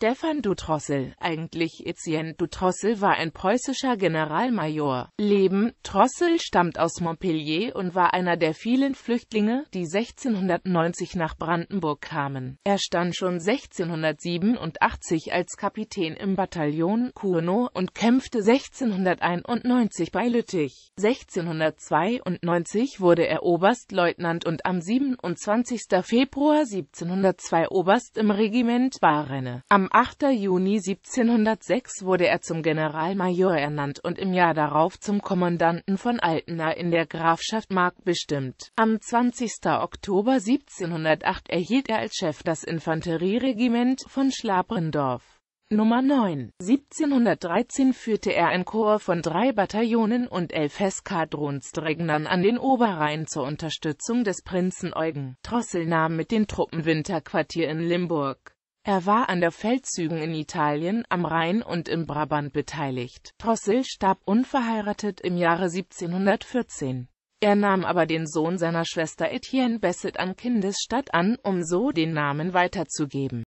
Stefan Dutrossel, eigentlich Etienne Dutrossel war ein preußischer Generalmajor. Leben Trossel stammt aus Montpellier und war einer der vielen Flüchtlinge, die 1690 nach Brandenburg kamen. Er stand schon 1687 als Kapitän im Bataillon Kurno und kämpfte 1691 bei Lüttich. 1692 wurde er Oberstleutnant und am 27. Februar 1702 Oberst im Regiment Barenne. Am am 8. Juni 1706 wurde er zum Generalmajor ernannt und im Jahr darauf zum Kommandanten von Altena in der Grafschaft Mark bestimmt. Am 20. Oktober 1708 erhielt er als Chef das Infanterieregiment von Schlabrendorf. Nummer 9. 1713 führte er ein Korps von drei Bataillonen und elf Eskadronsträgnern an den Oberrhein zur Unterstützung des Prinzen Eugen. Trossel nahm mit den Truppen Winterquartier in Limburg. Er war an der Feldzügen in Italien, am Rhein und im Brabant beteiligt. Drossel starb unverheiratet im Jahre 1714. Er nahm aber den Sohn seiner Schwester Etienne Besset an Kindesstadt an, um so den Namen weiterzugeben